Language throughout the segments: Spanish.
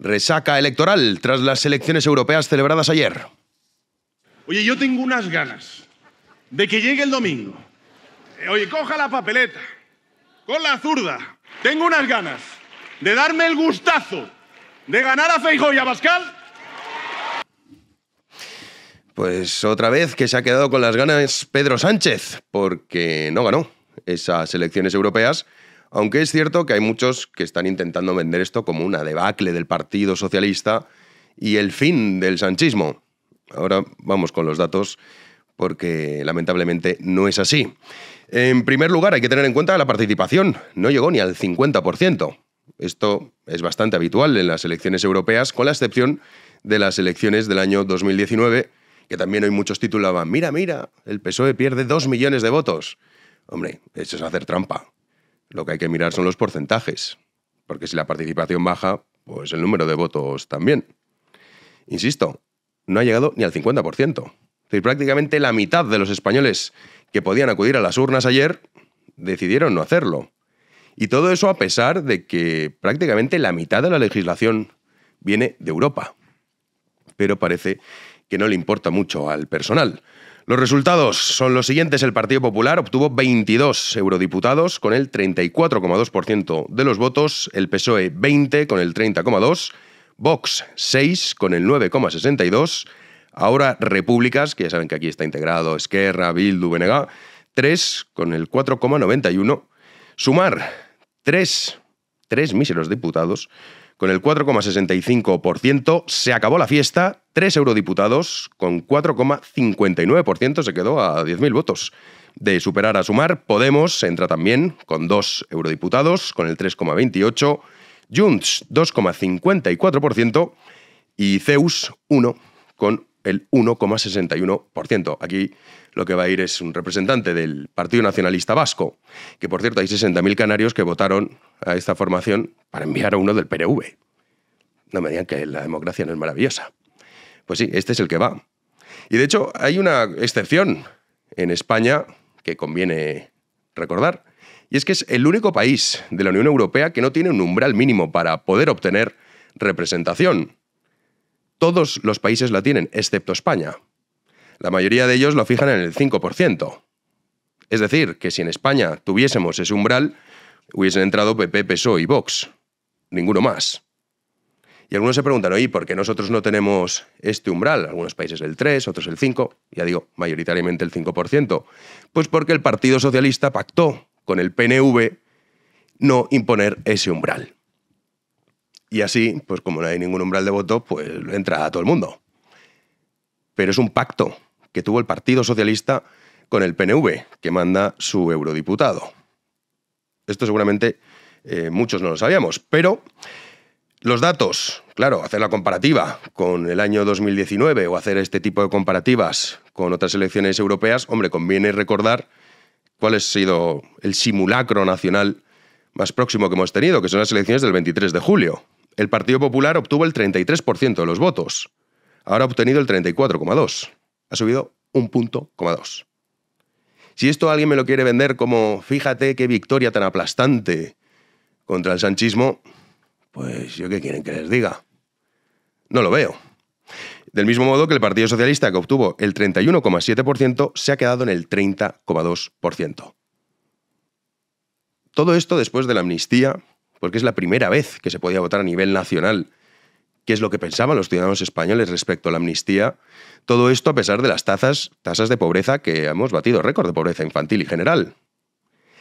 Resaca electoral tras las elecciones europeas celebradas ayer. Oye, yo tengo unas ganas de que llegue el domingo. Eh, oye, coja la papeleta, con la zurda. Tengo unas ganas de darme el gustazo de ganar a Feijóo y a Pues otra vez que se ha quedado con las ganas Pedro Sánchez, porque no ganó esas elecciones europeas aunque es cierto que hay muchos que están intentando vender esto como una debacle del Partido Socialista y el fin del sanchismo. Ahora vamos con los datos porque lamentablemente no es así. En primer lugar, hay que tener en cuenta la participación no llegó ni al 50%. Esto es bastante habitual en las elecciones europeas, con la excepción de las elecciones del año 2019, que también hoy muchos titulaban, mira, mira, el PSOE pierde 2 millones de votos. Hombre, eso es hacer trampa. Lo que hay que mirar son los porcentajes, porque si la participación baja, pues el número de votos también. Insisto, no ha llegado ni al 50%. decir, prácticamente la mitad de los españoles que podían acudir a las urnas ayer decidieron no hacerlo. Y todo eso a pesar de que prácticamente la mitad de la legislación viene de Europa. Pero parece que no le importa mucho al personal. Los resultados son los siguientes. El Partido Popular obtuvo 22 eurodiputados con el 34,2% de los votos, el PSOE 20 con el 30,2%, Vox 6 con el 9,62%, ahora Repúblicas, que ya saben que aquí está integrado Esquerra, Bildu, BNG, 3 con el 4,91%, Sumar 3, 3 míseros diputados con el 4,65% se acabó la fiesta, tres eurodiputados con 4,59% se quedó a 10.000 votos. De superar a sumar, Podemos entra también con dos eurodiputados, con el 3,28%, Junts 2,54% y Zeus 1, con el 1,61%. Aquí lo que va a ir es un representante del Partido Nacionalista Vasco, que por cierto hay 60.000 canarios que votaron a esta formación para enviar a uno del PNV. No me digan que la democracia no es maravillosa. Pues sí, este es el que va. Y de hecho hay una excepción en España que conviene recordar, y es que es el único país de la Unión Europea que no tiene un umbral mínimo para poder obtener representación. Todos los países la tienen, excepto España. La mayoría de ellos lo fijan en el 5%. Es decir, que si en España tuviésemos ese umbral, hubiesen entrado PP, PSOE y Vox. Ninguno más. Y algunos se preguntan, oye, ¿por qué nosotros no tenemos este umbral? Algunos países el 3, otros el 5, ya digo, mayoritariamente el 5%. Pues porque el Partido Socialista pactó con el PNV no imponer ese umbral. Y así, pues como no hay ningún umbral de voto, pues entra a todo el mundo. Pero es un pacto que tuvo el Partido Socialista con el PNV, que manda su eurodiputado. Esto seguramente eh, muchos no lo sabíamos, pero los datos, claro, hacer la comparativa con el año 2019 o hacer este tipo de comparativas con otras elecciones europeas, hombre, conviene recordar cuál ha sido el simulacro nacional más próximo que hemos tenido, que son las elecciones del 23 de julio, el Partido Popular obtuvo el 33% de los votos. Ahora ha obtenido el 34,2. Ha subido un punto, Si esto alguien me lo quiere vender como, fíjate qué victoria tan aplastante contra el sanchismo, pues yo qué quieren que les diga. No lo veo. Del mismo modo que el Partido Socialista, que obtuvo el 31,7%, se ha quedado en el 30,2%. Todo esto después de la amnistía, porque es la primera vez que se podía votar a nivel nacional qué es lo que pensaban los ciudadanos españoles respecto a la amnistía. Todo esto a pesar de las tasas, tasas de pobreza que hemos batido récord de pobreza infantil y general,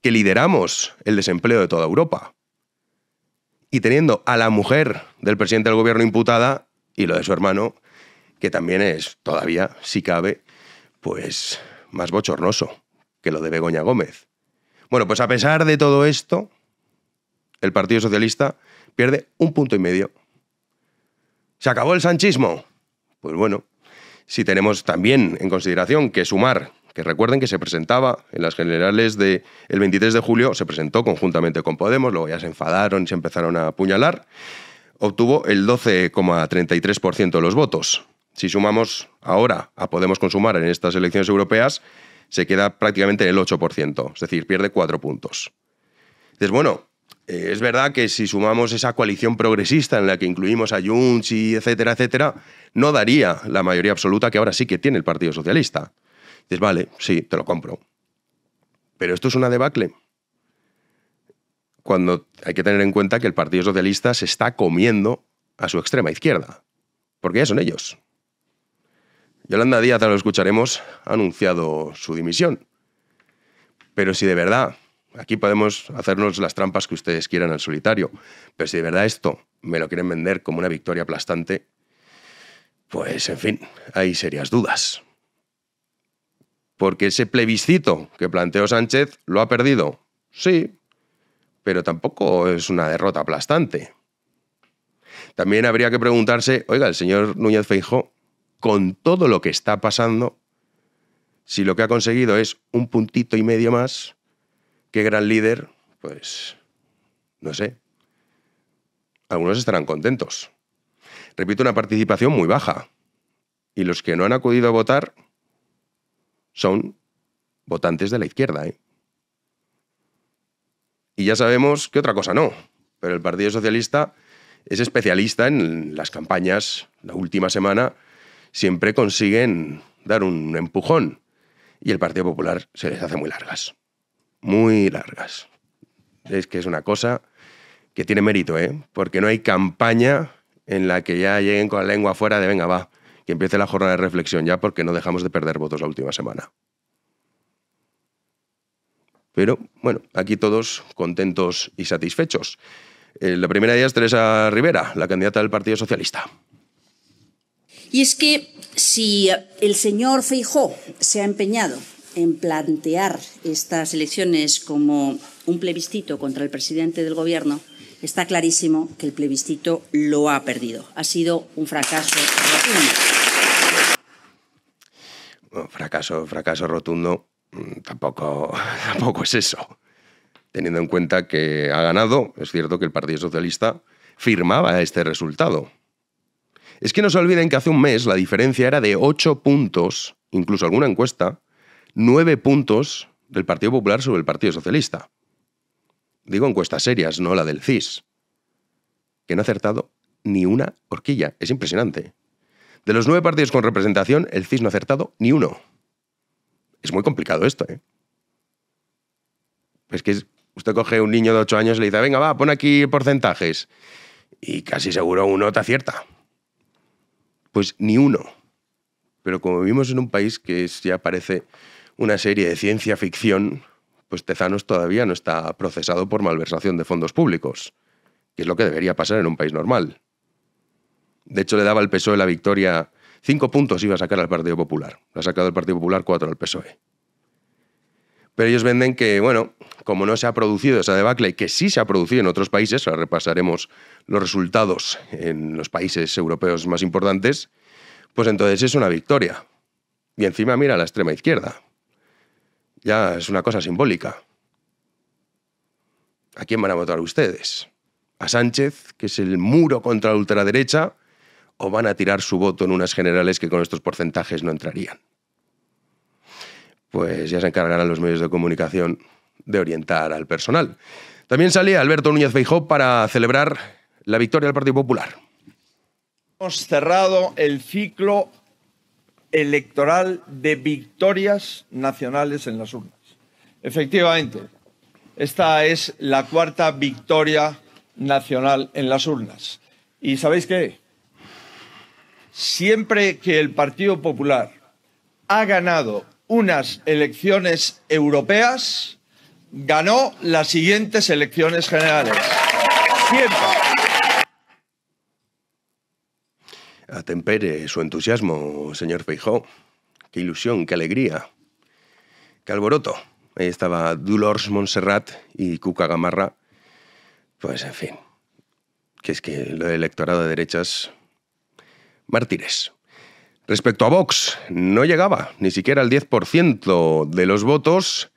que lideramos el desempleo de toda Europa. Y teniendo a la mujer del presidente del gobierno imputada y lo de su hermano, que también es todavía, si cabe, pues más bochornoso que lo de Begoña Gómez. Bueno, pues a pesar de todo esto, el Partido Socialista pierde un punto y medio. ¿Se acabó el sanchismo? Pues bueno, si tenemos también en consideración que Sumar, que recuerden que se presentaba en las generales del el 23 de julio, se presentó conjuntamente con Podemos, luego ya se enfadaron y se empezaron a apuñalar, obtuvo el 12,33% de los votos. Si sumamos ahora a Podemos con Sumar en estas elecciones europeas, se queda prácticamente en el 8%, es decir, pierde cuatro puntos. Entonces, bueno, eh, es verdad que si sumamos esa coalición progresista en la que incluimos a Junts y etcétera, etcétera, no daría la mayoría absoluta que ahora sí que tiene el Partido Socialista. Dices, vale, sí, te lo compro. Pero esto es una debacle. Cuando hay que tener en cuenta que el Partido Socialista se está comiendo a su extrema izquierda. Porque ya son ellos. Yolanda Díaz, ahora lo escucharemos, ha anunciado su dimisión. Pero si de verdad Aquí podemos hacernos las trampas que ustedes quieran al solitario, pero si de verdad esto me lo quieren vender como una victoria aplastante, pues en fin, hay serias dudas. Porque ese plebiscito que planteó Sánchez lo ha perdido, sí, pero tampoco es una derrota aplastante. También habría que preguntarse, oiga, el señor Núñez Feijó, con todo lo que está pasando, si lo que ha conseguido es un puntito y medio más, qué gran líder, pues no sé. Algunos estarán contentos. Repito, una participación muy baja. Y los que no han acudido a votar son votantes de la izquierda. ¿eh? Y ya sabemos que otra cosa no. Pero el Partido Socialista es especialista en las campañas, la última semana, siempre consiguen dar un empujón. Y el Partido Popular se les hace muy largas muy largas. Es que es una cosa que tiene mérito, ¿eh? porque no hay campaña en la que ya lleguen con la lengua fuera de venga, va, que empiece la jornada de reflexión ya porque no dejamos de perder votos la última semana. Pero bueno, aquí todos contentos y satisfechos. Eh, la primera de ellas, Teresa Rivera, la candidata del Partido Socialista. Y es que si el señor Feijó se ha empeñado en plantear estas elecciones como un plebiscito contra el presidente del Gobierno, está clarísimo que el plebiscito lo ha perdido. Ha sido un fracaso rotundo. Fracaso, fracaso rotundo, mm, tampoco, tampoco es eso. Teniendo en cuenta que ha ganado, es cierto que el Partido Socialista firmaba este resultado. Es que no se olviden que hace un mes la diferencia era de 8 puntos, incluso alguna encuesta, nueve puntos del Partido Popular sobre el Partido Socialista. Digo encuestas serias, no la del CIS. Que no ha acertado ni una horquilla. Es impresionante. De los nueve partidos con representación, el CIS no ha acertado ni uno. Es muy complicado esto, ¿eh? Es que usted coge un niño de ocho años y le dice, venga, va, pon aquí porcentajes. Y casi seguro uno te acierta. Pues ni uno. Pero como vivimos en un país que ya parece una serie de ciencia ficción, pues Tezanos todavía no está procesado por malversación de fondos públicos, que es lo que debería pasar en un país normal. De hecho, le daba al PSOE la victoria. Cinco puntos iba a sacar al Partido Popular. lo ha sacado el Partido Popular cuatro al PSOE. Pero ellos venden que, bueno, como no se ha producido esa debacle, y que sí se ha producido en otros países, ahora repasaremos los resultados en los países europeos más importantes, pues entonces es una victoria. Y encima mira a la extrema izquierda. Ya es una cosa simbólica. ¿A quién van a votar ustedes? ¿A Sánchez, que es el muro contra la ultraderecha? ¿O van a tirar su voto en unas generales que con estos porcentajes no entrarían? Pues ya se encargarán los medios de comunicación de orientar al personal. También salía Alberto Núñez Feijó para celebrar la victoria del Partido Popular hemos cerrado el ciclo electoral de victorias nacionales en las urnas. Efectivamente, esta es la cuarta victoria nacional en las urnas. ¿Y sabéis qué? Siempre que el Partido Popular ha ganado unas elecciones europeas, ganó las siguientes elecciones generales. Siempre. Atempere su entusiasmo, señor Feijó. Qué ilusión, qué alegría. Qué alboroto. Ahí estaba Dulors Montserrat y Cuca Gamarra. Pues en fin, que es que lo electorado de derechas... Mártires. Respecto a Vox, no llegaba ni siquiera al 10% de los votos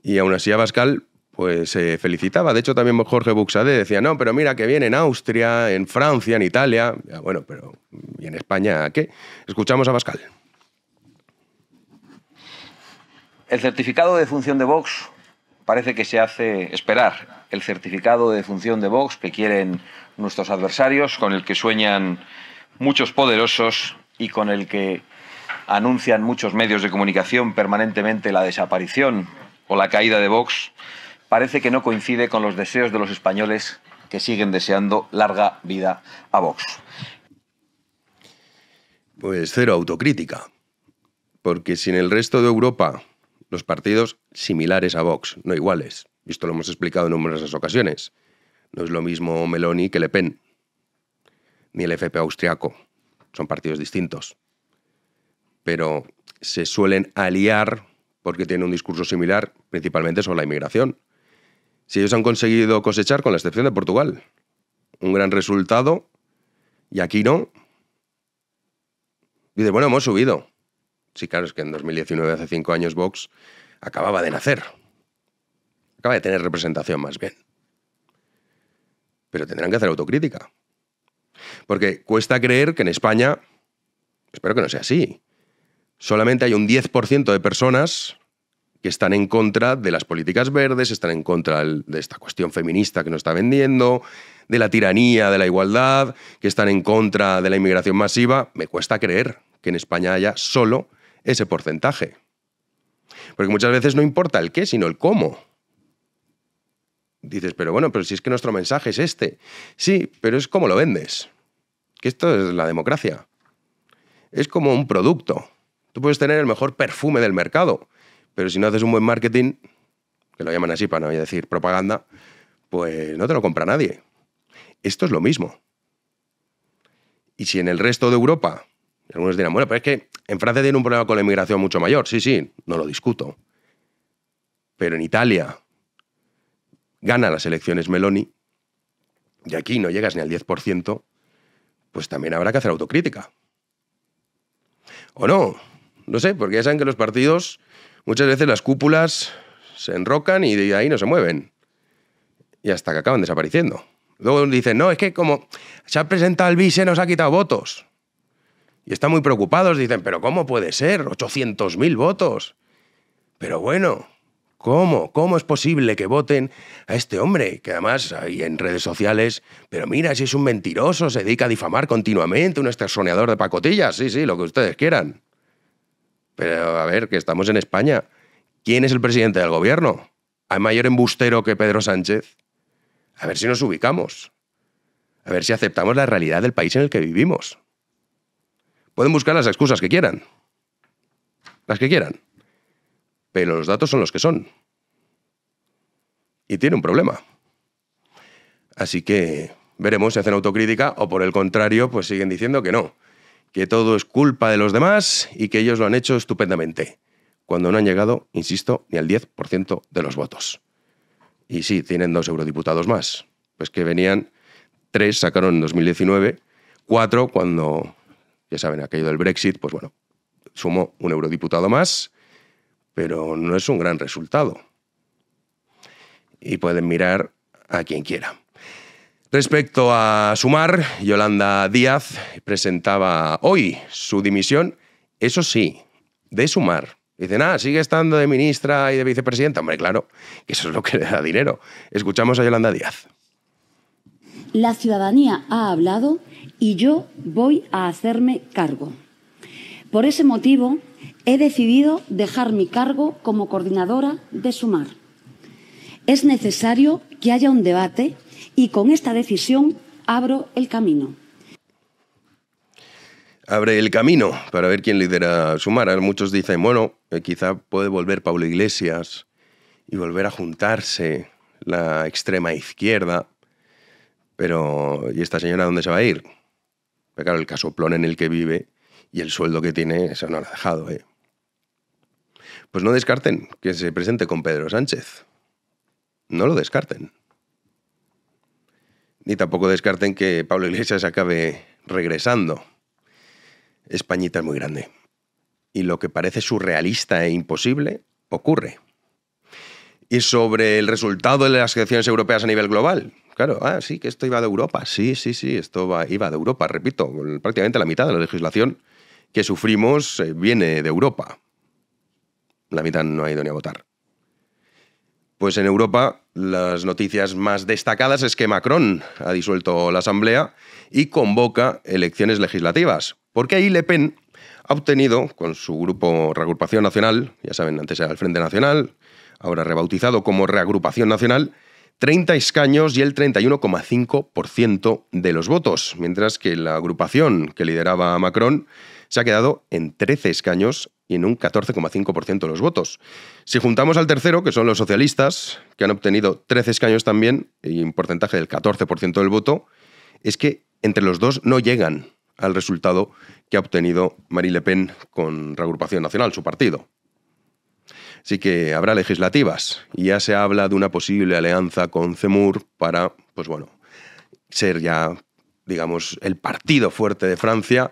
y aún así Bascal pues se eh, felicitaba. De hecho, también Jorge Buxade decía, no, pero mira que viene en Austria, en Francia, en Italia. bueno, pero ¿y en España qué? Escuchamos a Pascal. El certificado de función de Vox parece que se hace esperar. El certificado de función de Vox que quieren nuestros adversarios, con el que sueñan muchos poderosos y con el que anuncian muchos medios de comunicación permanentemente la desaparición o la caída de Vox parece que no coincide con los deseos de los españoles que siguen deseando larga vida a Vox. Pues cero autocrítica, porque si en el resto de Europa los partidos similares a Vox, no iguales, esto lo hemos explicado en numerosas ocasiones, no es lo mismo Meloni que Le Pen, ni el FP austriaco, son partidos distintos, pero se suelen aliar porque tienen un discurso similar, principalmente sobre la inmigración. Si ellos han conseguido cosechar, con la excepción de Portugal, un gran resultado, y aquí no. Dice, bueno, hemos subido. Sí, claro, es que en 2019, hace cinco años, Vox acababa de nacer. Acaba de tener representación, más bien. Pero tendrán que hacer autocrítica. Porque cuesta creer que en España, espero que no sea así, solamente hay un 10% de personas que están en contra de las políticas verdes, están en contra de esta cuestión feminista que nos está vendiendo, de la tiranía, de la igualdad, que están en contra de la inmigración masiva. Me cuesta creer que en España haya solo ese porcentaje. Porque muchas veces no importa el qué, sino el cómo. Dices, pero bueno, pero si es que nuestro mensaje es este. Sí, pero es cómo lo vendes. Que esto es la democracia. Es como un producto. Tú puedes tener el mejor perfume del mercado, pero si no haces un buen marketing, que lo llaman así para no decir propaganda, pues no te lo compra nadie. Esto es lo mismo. Y si en el resto de Europa, algunos dirán, bueno, pero es que en Francia tiene un problema con la inmigración mucho mayor. Sí, sí, no lo discuto. Pero en Italia gana las elecciones Meloni y aquí no llegas ni al 10%, pues también habrá que hacer autocrítica. ¿O no? No sé, porque ya saben que los partidos Muchas veces las cúpulas se enrocan y de ahí no se mueven. Y hasta que acaban desapareciendo. Luego dicen, no, es que como se ha presentado el vice, nos ha quitado votos. Y están muy preocupados, dicen, pero ¿cómo puede ser? 800.000 votos. Pero bueno, ¿cómo? ¿Cómo es posible que voten a este hombre? Que además hay en redes sociales, pero mira, si es un mentiroso, se dedica a difamar continuamente, un extorsionador de pacotillas, sí, sí, lo que ustedes quieran. Pero a ver, que estamos en España. ¿Quién es el presidente del gobierno? ¿Hay mayor embustero que Pedro Sánchez? A ver si nos ubicamos. A ver si aceptamos la realidad del país en el que vivimos. Pueden buscar las excusas que quieran. Las que quieran. Pero los datos son los que son. Y tiene un problema. Así que veremos si hacen autocrítica o por el contrario, pues siguen diciendo que no que todo es culpa de los demás y que ellos lo han hecho estupendamente, cuando no han llegado, insisto, ni al 10% de los votos. Y sí, tienen dos eurodiputados más, pues que venían, tres sacaron en 2019, cuatro cuando, ya saben, ha caído el Brexit, pues bueno, sumo un eurodiputado más, pero no es un gran resultado. Y pueden mirar a quien quiera. Respecto a Sumar, Yolanda Díaz presentaba hoy su dimisión, eso sí, de Sumar. Dice, ah, sigue estando de ministra y de vicepresidenta. Hombre, claro, que eso es lo que le da dinero. Escuchamos a Yolanda Díaz. La ciudadanía ha hablado y yo voy a hacerme cargo. Por ese motivo, he decidido dejar mi cargo como coordinadora de Sumar. Es necesario que haya un debate y con esta decisión abro el camino. Abre el camino para ver quién lidera Sumar. Muchos dicen, bueno, eh, quizá puede volver Pablo Iglesias y volver a juntarse la extrema izquierda. Pero, ¿y esta señora dónde se va a ir? claro, el casoplón en el que vive y el sueldo que tiene, eso no lo ha dejado. ¿eh? Pues no descarten que se presente con Pedro Sánchez. No lo descarten. Ni tampoco descarten que Pablo Iglesias acabe regresando. Españita es muy grande. Y lo que parece surrealista e imposible ocurre. Y sobre el resultado de las elecciones europeas a nivel global. Claro, ah, sí, que esto iba de Europa. Sí, sí, sí, esto iba de Europa. Repito, prácticamente la mitad de la legislación que sufrimos eh, viene de Europa. La mitad no ha ido ni a votar. Pues en Europa las noticias más destacadas es que Macron ha disuelto la Asamblea y convoca elecciones legislativas, porque ahí Le Pen ha obtenido, con su grupo Reagrupación Nacional, ya saben, antes era el Frente Nacional, ahora rebautizado como Reagrupación Nacional, 30 escaños y el 31,5% de los votos, mientras que la agrupación que lideraba Macron se ha quedado en 13 escaños y en un 14,5% de los votos. Si juntamos al tercero, que son los socialistas, que han obtenido 13 escaños también y un porcentaje del 14% del voto, es que entre los dos no llegan al resultado que ha obtenido Marie Le Pen con Reagrupación Nacional, su partido. Así que habrá legislativas y ya se habla de una posible alianza con CEMUR para, pues bueno, ser ya, digamos, el partido fuerte de Francia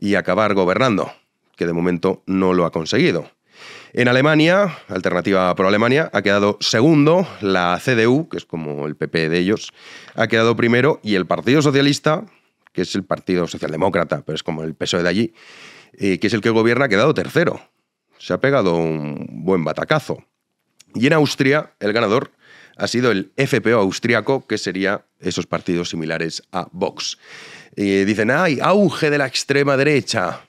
y acabar gobernando, que de momento no lo ha conseguido. En Alemania, Alternativa por Alemania, ha quedado segundo, la CDU, que es como el PP de ellos, ha quedado primero y el Partido Socialista, que es el Partido Socialdemócrata, pero es como el PSOE de allí, eh, que es el que gobierna, ha quedado tercero. Se ha pegado un buen batacazo. Y en Austria, el ganador ha sido el FPO austriaco, que sería esos partidos similares a Vox. Y dicen, ¡ay, auge de la extrema derecha!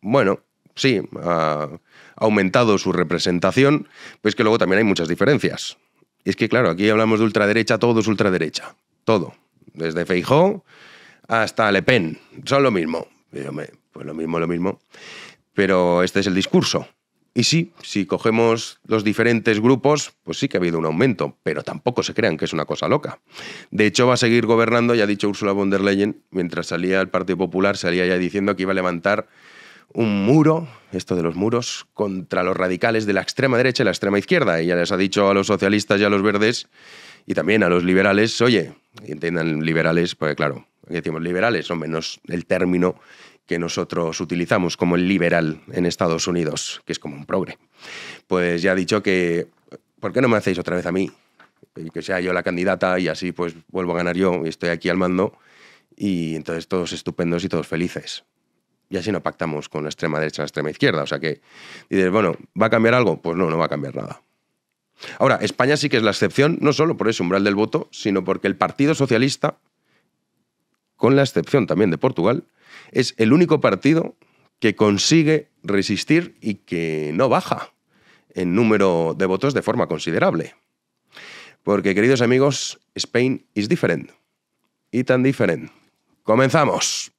Bueno, sí, ha aumentado su representación, Pues que luego también hay muchas diferencias. Y es que, claro, aquí hablamos de ultraderecha, todo es ultraderecha, todo. Desde Feijó hasta Le Pen, son lo mismo. pues lo mismo, lo mismo. Pero este es el discurso. Y sí, si cogemos los diferentes grupos, pues sí que ha habido un aumento, pero tampoco se crean que es una cosa loca. De hecho, va a seguir gobernando, ya ha dicho Ursula von der Leyen, mientras salía el Partido Popular, salía ya diciendo que iba a levantar un muro, esto de los muros, contra los radicales de la extrema derecha y la extrema izquierda. Y ya les ha dicho a los socialistas y a los verdes, y también a los liberales, oye, entiendan liberales, porque claro, aquí decimos liberales, o menos el término que nosotros utilizamos como el liberal en Estados Unidos, que es como un progre. Pues ya ha dicho que, ¿por qué no me hacéis otra vez a mí? Que sea yo la candidata y así pues vuelvo a ganar yo y estoy aquí al mando y entonces todos estupendos y todos felices. Y así no pactamos con la extrema derecha y la extrema izquierda. O sea que dices, bueno, ¿va a cambiar algo? Pues no, no va a cambiar nada. Ahora, España sí que es la excepción, no solo por ese umbral del voto, sino porque el Partido Socialista con la excepción también de Portugal, es el único partido que consigue resistir y que no baja en número de votos de forma considerable. Porque, queridos amigos, Spain is different. Y tan different. ¡Comenzamos!